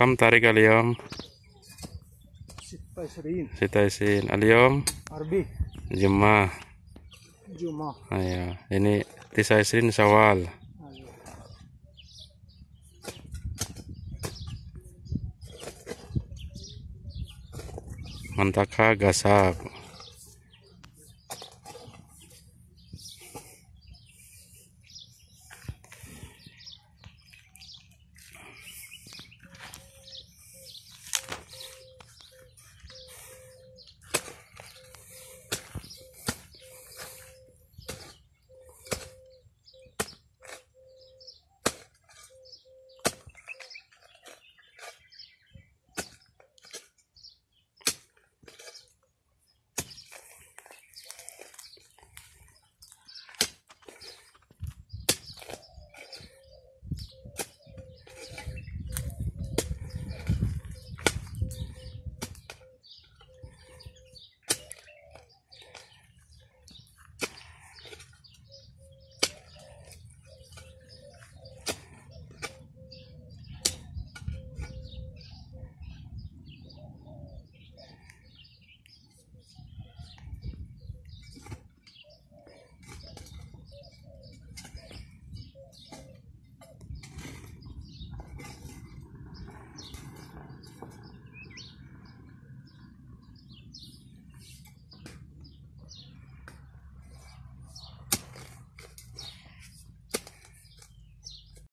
kam tarik aliyom sita isin aliyom arbi juma juma ayah ini tisa isin sawal mantaka gasak